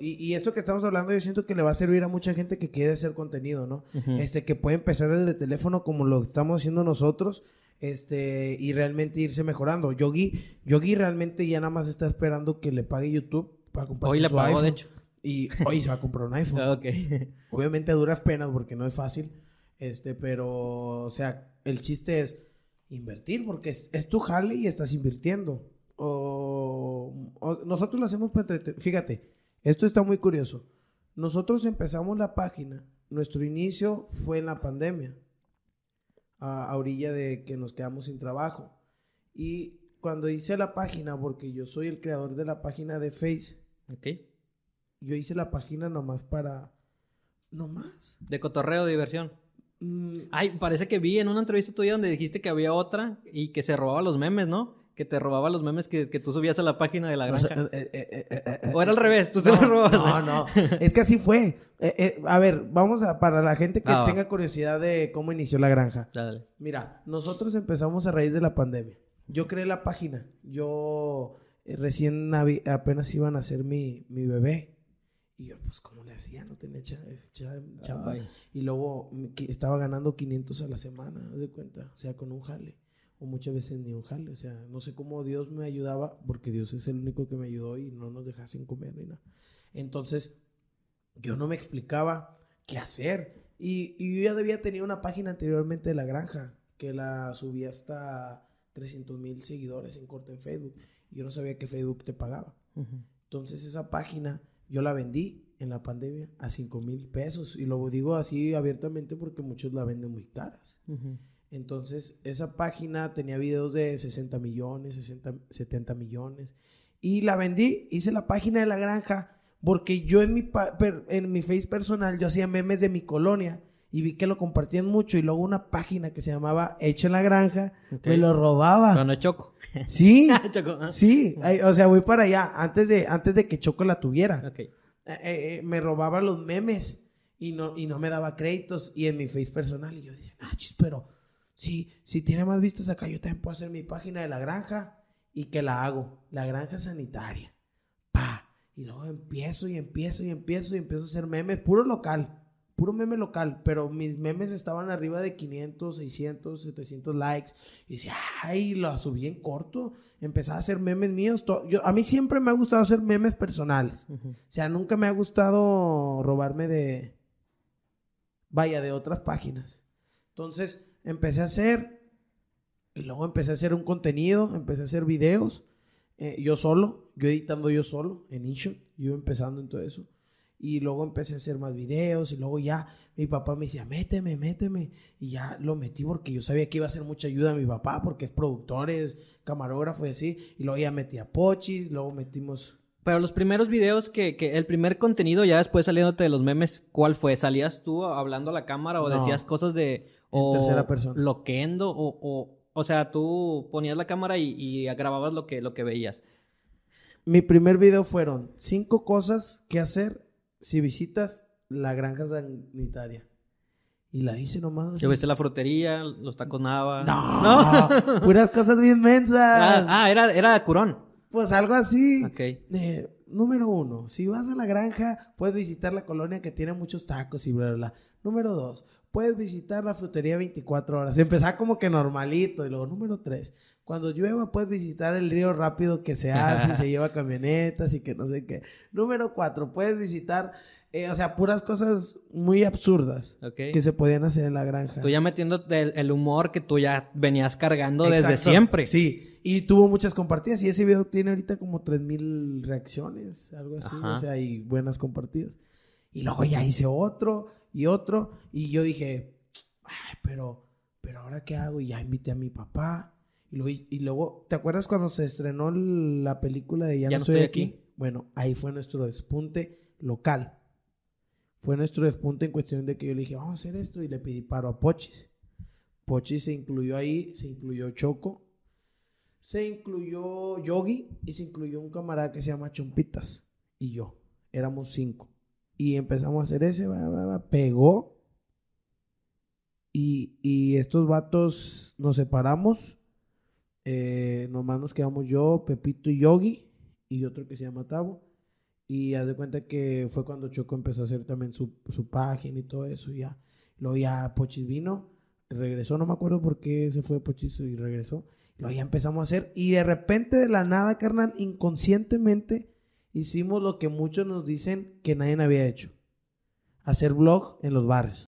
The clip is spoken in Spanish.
Y, esto que estamos hablando yo siento que le va a servir a mucha gente que quiere hacer contenido, ¿no? Este, que puede empezar desde el teléfono como lo estamos haciendo nosotros, este, y realmente irse mejorando. Yogi, Yogi realmente ya nada más está esperando que le pague YouTube para comprar Hoy le pagó, de hecho. Y hoy se va a comprar un iPhone. ok Obviamente duras penas porque no es fácil, este, pero, o sea, el chiste es invertir porque es, tu jale y estás invirtiendo. o nosotros lo hacemos para entretener, fíjate, esto está muy curioso. Nosotros empezamos la página, nuestro inicio fue en la pandemia, a, orilla de que nos quedamos sin trabajo. Y cuando hice la página, porque yo soy el creador de la página de Face, yo hice la página nomás para... ¿Nomás? De cotorreo, de diversión. Mm. Ay, parece que vi en una entrevista tuya donde dijiste que había otra y que se robaba los memes, ¿no? que te robaba los memes que, tú subías a la página de la granja. Eh, eh, eh, o, era al revés, tú te los robabas. No, no, es que así fue. a ver, vamos a, para la gente que ah, tenga curiosidad de cómo inició la granja. Mira, nosotros empezamos a raíz de la pandemia. Yo creé la página. Yo recién apenas iban a ser mi, bebé. Y yo, pues, ¿cómo le hacía? No tenía chamba. Y luego mm, estaba ganando 500 a la semana, haz de cuenta. O sea, con un jale o muchas veces ni un jale. O sea, no sé cómo Dios me ayudaba, porque Dios es el único que me ayudó y no nos dejaba sin comer ni nada. Entonces, yo no me explicaba qué hacer. Y, yo ya había tenido una página anteriormente de La Granja, que la subía hasta 300 mil seguidores en corte en Facebook. Y yo no sabía que Facebook te pagaba. Entonces, esa página yo la vendí en la pandemia a 5 mil pesos. Y lo digo así abiertamente porque muchos la venden muy caras. Entonces, esa página tenía videos de 60 millones, 70 millones. Y la vendí, hice la página de la granja, porque yo en mi, en mi face personal, yo hacía memes de mi colonia y vi que lo compartían mucho. Y luego una página que se llamaba Hecho en la Granja, me lo robaba. Cuando Choco. Sí, ah. sí. O sea, voy para allá, antes de, antes de que Choco la tuviera. Eh, eh, eh, me robaba los memes y no, y no me daba créditos. Y en mi face personal, y yo decía, ah, chis, pero si, si tiene más vistas acá, yo también puedo hacer mi página de la granja y que la hago, la granja sanitaria. Pa, y luego empiezo y empiezo y empiezo y empiezo a hacer memes, puro local, puro meme local, pero mis memes estaban arriba de 500, 600, 700 likes. Y si ay, lo subí en corto, empezaba a hacer memes míos. a mí siempre me ha gustado hacer memes personales. O sea, nunca me ha gustado robarme de, vaya, de otras páginas. Entonces, empecé a hacer, y luego empecé a hacer un contenido, empecé a hacer videos, eh, yo solo, yo editando yo solo, en InShot, yo empezando en todo eso. Y luego empecé a hacer más videos y luego ya mi papá me decía, méteme, méteme. Y ya lo metí porque yo sabía que iba a ser mucha ayuda a mi papá porque es productor, es camarógrafo y así. Y luego ya metí a Pochis, luego metimos pero los primeros videos que, el primer contenido, ya después saliéndote de los memes, ¿cuál fue? ¿Salías tú hablando a la cámara o decías cosas de. O tercera persona. Loquendo, o, o, o. sea, tú ponías la cámara y, y, grababas lo que, lo que veías. Mi primer video fueron cinco cosas que hacer si visitas la granja sanitaria. Y la hice nomás. Te viste la frutería, los tacos Nava. No, ¿no? puras cosas bien mensas. Ah, ah era, era curón. Pues algo así. Ok. número uno, si vas a la granja, puedes visitar la colonia que tiene muchos tacos y bla, bla, bla. Número dos, puedes visitar la frutería 24 horas. Empezar como que normalito. Y luego, número tres, cuando llueva puedes visitar el río rápido que se hace, y se lleva camionetas y que no sé qué. Número cuatro, puedes visitar eh, o sea, puras cosas muy absurdas que se podían hacer en la granja. Tú ya metiendo el, humor que tú ya venías cargando desde siempre. Sí, y tuvo muchas compartidas y ese video tiene ahorita como 3.000 reacciones, algo así, o sea, y buenas compartidas. Y luego ya hice otro y otro y yo dije, Ay, pero, pero ahora qué hago y ya invité a mi papá. Y luego, y luego ¿te acuerdas cuando se estrenó la película de Ya, no, estoy, aquí? Bueno, ahí fue nuestro despunte local. Fue nuestro despunte en cuestión de que yo le dije, vamos a hacer esto y le pedí paro a Pochis. Pochis se incluyó ahí, se incluyó Choco, se incluyó Yogi y se incluyó un camarada que se llama Chumpitas y yo. Éramos cinco. Y empezamos a hacer ese, pegó. Y, estos vatos nos separamos. Eh, nomás nos quedamos yo, Pepito y Yogi y otro que se llama Tabo. Y haz de cuenta que fue cuando Choco empezó a hacer también su, página y todo eso. Y ya. Luego ya Pochis vino, regresó, no me acuerdo por qué se fue Pochis y regresó. Lo ya empezamos a hacer. Y de repente, de la nada, carnal, inconscientemente hicimos lo que muchos nos dicen que nadie había hecho: hacer blog en los bares.